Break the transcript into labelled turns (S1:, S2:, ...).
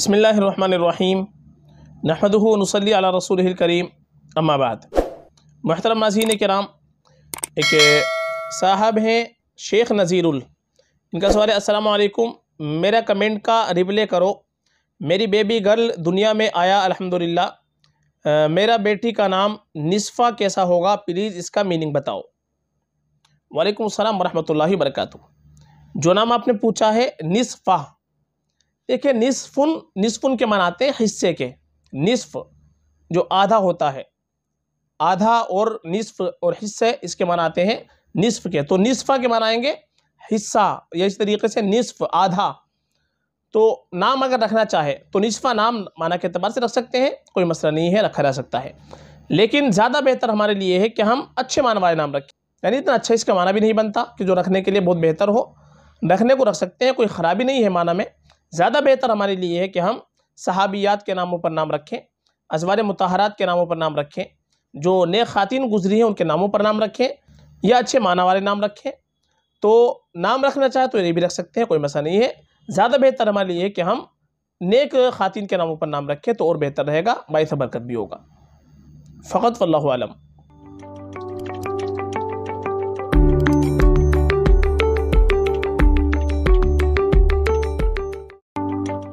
S1: बसमीम नहमदनसली अला रसूल करीम अम्माबाद महतरम नाजीन नाम एक साहब हैं शेख नज़ीरुल इनका सवाल है असलकुम मेरा कमेंट का रिप्ले करो मेरी बेबी गर्ल दुनिया में आया अल्हम्दुलिल्लाह मेरा बेटी का नाम निसफ़ा कैसा होगा प्लीज़ इसका मीनिंग बताओ वालेकुम सलाम वरहमतुल्लाहि जो नाम आपने पूछा है नस्फ़ा देखिए निस्फुन निस्फुन के मनाते हैं हिस्से के निस्फ जो आधा होता है आधा और निस्फ और हिस्से इसके मनाते हैं निस्फ के तो निसफा के मनाएंगे हिस्सा या इस तरीके से निस्फ आधा तो नाम अगर रखना चाहे तो निस्फा नाम माना के अतबार से रख सकते हैं कोई मसला नहीं है रखा जा सकता है लेकिन ज़्यादा बेहतर हमारे लिए है कि हम अच्छे मान वाले नाम रखें यानी इतना अच्छा इसका माना भी नहीं बनता कि जो रखने के लिए बहुत बेहतर हो रखने को रख सकते हैं कोई ख़राबी नहीं है माना में ज़्यादा बेहतर हमारे लिए है कि हम सहाबियात के नामों पर नाम रखें अजवार मतहरात के नामों पर नाम रखें जो नए ख़ातिन गुजरी हैं उनके नामों पर नाम रखें या अच्छे माना वाले नाम रखें तो नाम रखना चाहे तो ये भी रख सकते हैं कोई मसा नहीं है ज़्यादा बेहतर हमारे लिए है कि हम नेक ख़ातिन के नामों पर नाम रखें तो और बेहतर रहेगा बाइस बरकत भी होगा फ़कत वल्लम